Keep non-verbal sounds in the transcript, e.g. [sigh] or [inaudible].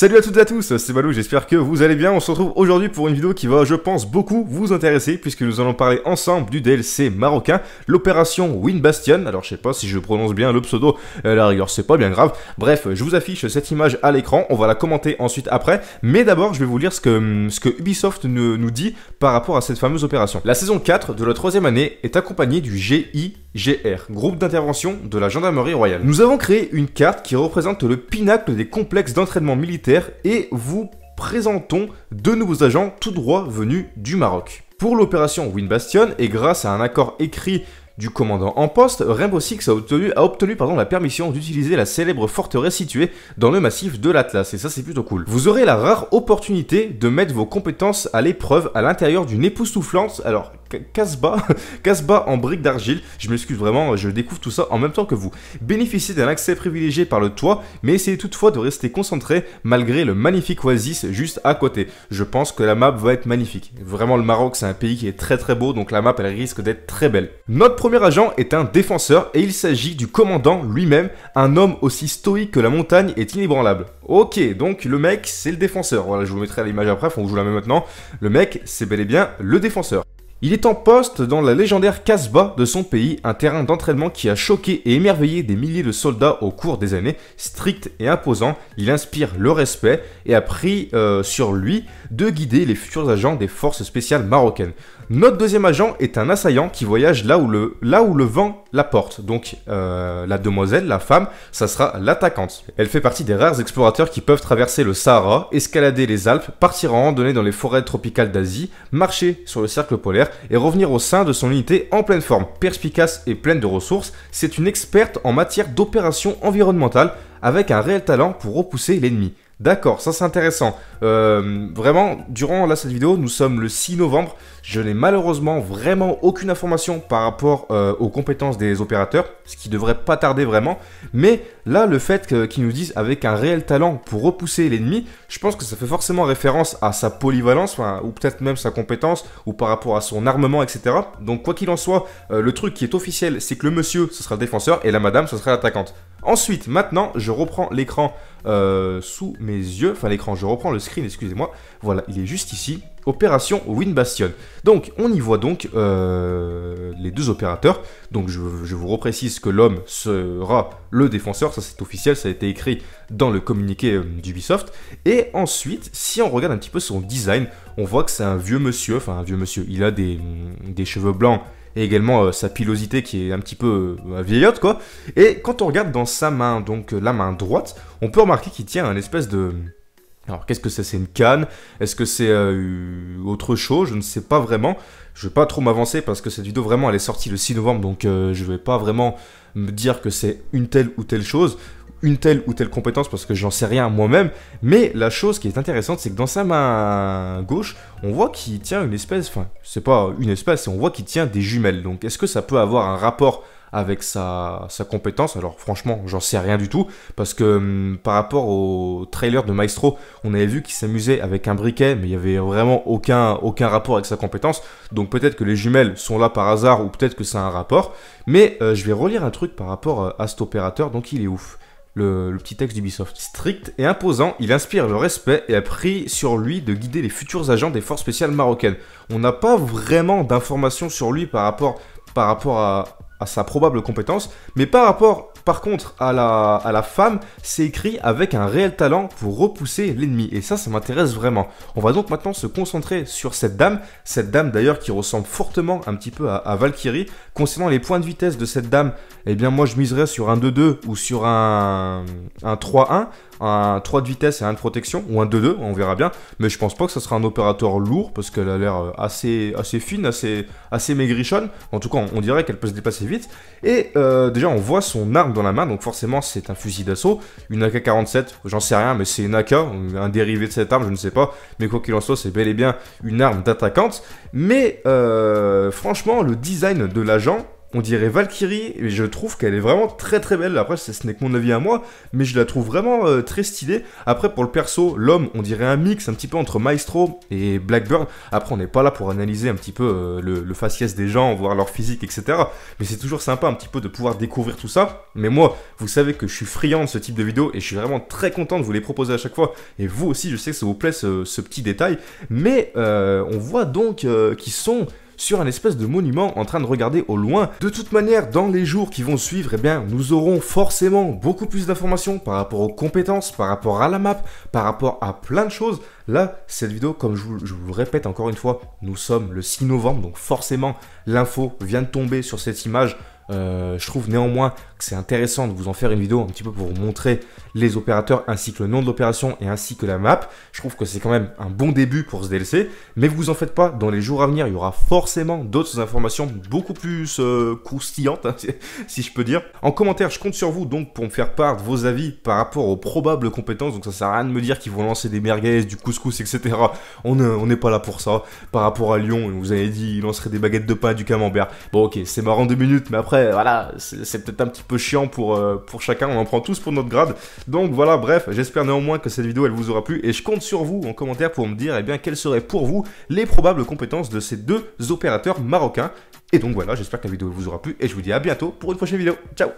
Salut à toutes et à tous, c'est Valou. j'espère que vous allez bien. On se retrouve aujourd'hui pour une vidéo qui va, je pense, beaucoup vous intéresser puisque nous allons parler ensemble du DLC marocain, l'opération Wind Bastion. Alors je sais pas si je prononce bien le pseudo, euh, la rigueur c'est pas bien grave. Bref, je vous affiche cette image à l'écran, on va la commenter ensuite après. Mais d'abord, je vais vous lire ce que, ce que Ubisoft nous, nous dit par rapport à cette fameuse opération. La saison 4 de la troisième année est accompagnée du GIGR, groupe d'intervention de la gendarmerie royale. Nous avons créé une carte qui représente le pinacle des complexes d'entraînement militaire et vous présentons deux nouveaux agents tout droit venus du Maroc. Pour l'opération Wind Bastion et grâce à un accord écrit du commandant en poste, Rainbow Six a obtenu, a obtenu pardon, la permission d'utiliser la célèbre forteresse située dans le massif de l'Atlas, et ça c'est plutôt cool. Vous aurez la rare opportunité de mettre vos compétences à l'épreuve à l'intérieur d'une époustouflante, alors Casbah, [laughs] Casbah en briques d'argile. Je m'excuse vraiment, euh, je découvre tout ça en même temps que vous. Bénéficiez d'un accès privilégié par le toit, mais essayez toutefois de rester concentré malgré le magnifique oasis juste à côté. Je pense que la map va être magnifique. Vraiment, le Maroc, c'est un pays qui est très très beau, donc la map, elle risque d'être très belle. Notre premier agent est un défenseur et il s'agit du commandant lui-même, un homme aussi stoïque que la montagne est inébranlable. Ok, donc le mec, c'est le défenseur. Voilà, je vous mettrai l'image après, on joue la même maintenant. Le mec, c'est bel et bien le défenseur. Il est en poste dans la légendaire Casbah de son pays, un terrain d'entraînement qui a choqué et émerveillé des milliers de soldats au cours des années. Strict et imposant, il inspire le respect et a pris euh, sur lui de guider les futurs agents des forces spéciales marocaines. Notre deuxième agent est un assaillant qui voyage là où le, là où le vent la porte. Donc euh, la demoiselle, la femme, ça sera l'attaquante. Elle fait partie des rares explorateurs qui peuvent traverser le Sahara, escalader les Alpes, partir en randonnée dans les forêts tropicales d'Asie, marcher sur le cercle polaire et revenir au sein de son unité en pleine forme, perspicace et pleine de ressources. C'est une experte en matière d'opérations environnementales avec un réel talent pour repousser l'ennemi. D'accord, ça c'est intéressant. Euh, vraiment, durant là, cette vidéo, nous sommes le 6 novembre. Je n'ai malheureusement vraiment aucune information par rapport euh, aux compétences des opérateurs, ce qui devrait pas tarder vraiment. Mais là, le fait qu'ils nous disent avec un réel talent pour repousser l'ennemi, je pense que ça fait forcément référence à sa polyvalence, ou peut-être même sa compétence, ou par rapport à son armement, etc. Donc quoi qu'il en soit, euh, le truc qui est officiel, c'est que le monsieur, ce sera le défenseur, et la madame, ce sera l'attaquante. Ensuite, maintenant, je reprends l'écran euh, sous mes yeux, enfin l'écran, je reprends le screen, excusez-moi. Voilà, il est juste ici. Opération Wind Bastion. Donc, on y voit donc euh, les deux opérateurs. Donc, je, vous reprécise que l'homme sera le défenseur, ça c'est officiel, ça a été écrit dans le communiqué euh, d'Ubisoft. Et ensuite, si on regarde un petit peu son design, on voit que c'est un vieux monsieur, enfin un vieux monsieur, il a des cheveux blancs et également euh, sa pilosité qui est un petit peu euh, vieillotte, quoi. Et quand on regarde dans sa main, donc euh, la main droite, on peut remarquer qu'il tient un espèce de... Alors qu'est-ce que c'est C'est une canne Est-ce que c'est autre chose Je ne sais pas vraiment. Je vais pas trop m'avancer parce que cette vidéo vraiment elle est sortie le 6 novembre donc je je vais pas vraiment me dire que c'est une telle ou telle chose une telle ou telle compétence parce que j'en sais rien moi-même, mais la chose qui est intéressante, c'est que dans sa main gauche, on voit qu'il tient une espèce, enfin, c'est pas une espèce, on voit qu'il tient des jumelles. Donc, est-ce que ça peut avoir un rapport avec sa, compétence Alors, franchement, j'en sais rien du tout, parce que hum, par rapport au trailer de Maestro, on avait vu qu'il s'amusait avec un briquet, mais il y avait vraiment aucun, aucun rapport avec sa compétence. Donc, peut-être que les jumelles sont là par hasard, ou peut-être que ça a un rapport. Mais euh, je vais relire un truc par rapport euh, à cet opérateur, donc il est ouf le, petit texte d'Ubisoft. Strict et imposant, il inspire le respect et a pris sur lui de guider les futurs agents des forces spéciales marocaines. On n'a pas vraiment d'informations sur lui par rapport, par rapport à, à sa probable compétence, mais par rapport par contre, à la, à la femme, c'est écrit avec un réel talent pour repousser l'ennemi. Et ça, ça m'intéresse vraiment. On va donc maintenant se concentrer sur cette dame. Cette dame d'ailleurs qui ressemble fortement un petit peu à, Valkyrie. Concernant les points de vitesse de cette dame, eh bien moi je miserais sur un 2-2 ou sur un, un 3-1 un 3 de vitesse et un de protection, ou un 2-2, on verra bien. Mais je pense pas que ce sera un opérateur lourd, parce qu'elle a l'air euh, assez, assez fine, assez, assez maigrichonne. En tout cas, on dirait qu'elle peut se déplacer vite. Et euh, déjà, on voit son arme dans la main, donc forcément, c'est un fusil d'assaut. Une AK-47, j'en sais rien, mais c'est une AK, un dérivé de cette arme, je ne sais pas. Mais quoi qu'il en soit, c'est bel et bien une arme d'attaquante. Mais euh, franchement, le design de l'agent on dirait Valkyrie, et je trouve qu'elle est vraiment très très belle. Après, ce n'est que mon avis à moi, mais je la trouve vraiment euh, très stylée. Après, pour le perso, l'homme, on dirait un mix un petit peu entre Maestro et Blackburn. Après, on n'est pas là pour analyser un petit peu euh, le, faciès des gens, voir leur physique, etc. Mais c'est toujours sympa un petit peu de pouvoir découvrir tout ça. Mais moi, vous savez que je suis friand de ce type de vidéos, et je suis vraiment très content de vous les proposer à chaque fois. Et vous aussi, je sais que ça vous plaît ce, petit détail. Mais euh, on voit donc qu'ils sont sur un espèce de monument en train de regarder au loin. De toute manière, dans les jours qui vont suivre, eh bien, nous aurons forcément beaucoup plus d'informations par rapport aux compétences, par rapport à la map, par rapport à plein de choses. Là, cette vidéo, comme je vous, le répète encore une fois, nous sommes le 6 novembre, donc forcément, l'info vient de tomber sur cette image. Euh, je trouve néanmoins c'est intéressant de vous en faire une vidéo un petit peu pour vous montrer les opérateurs ainsi que le nom de l'opération et ainsi que la map. Je trouve que c'est quand même un bon début pour ce DLC, mais vous en faites pas, dans les jours à venir, il y aura forcément d'autres informations beaucoup plus euh, croustillantes, hein, [laughs] si je peux dire. En commentaire, je compte sur vous donc pour me faire part de vos avis par rapport aux probables compétences, donc ça sert à rien de me dire qu'ils vont lancer des merguez, du couscous, etc. On n'est pas là pour ça. Par rapport à Lyon, vous avez dit, ils lanceraient des baguettes de pain, du camembert. Bon ok, c'est marrant deux minutes, mais après, voilà, c'est peut-être un petit peu peu chiant pour, euh, pour chacun. On en prend tous pour notre grade. Donc voilà, bref, j'espère néanmoins que cette vidéo elle vous aura plu et je compte sur vous en commentaire pour me dire eh bien, quelles seraient pour vous les probables compétences de ces deux opérateurs marocains. Et donc voilà, j'espère que la vidéo vous aura plu et je vous dis à bientôt pour une prochaine vidéo. Ciao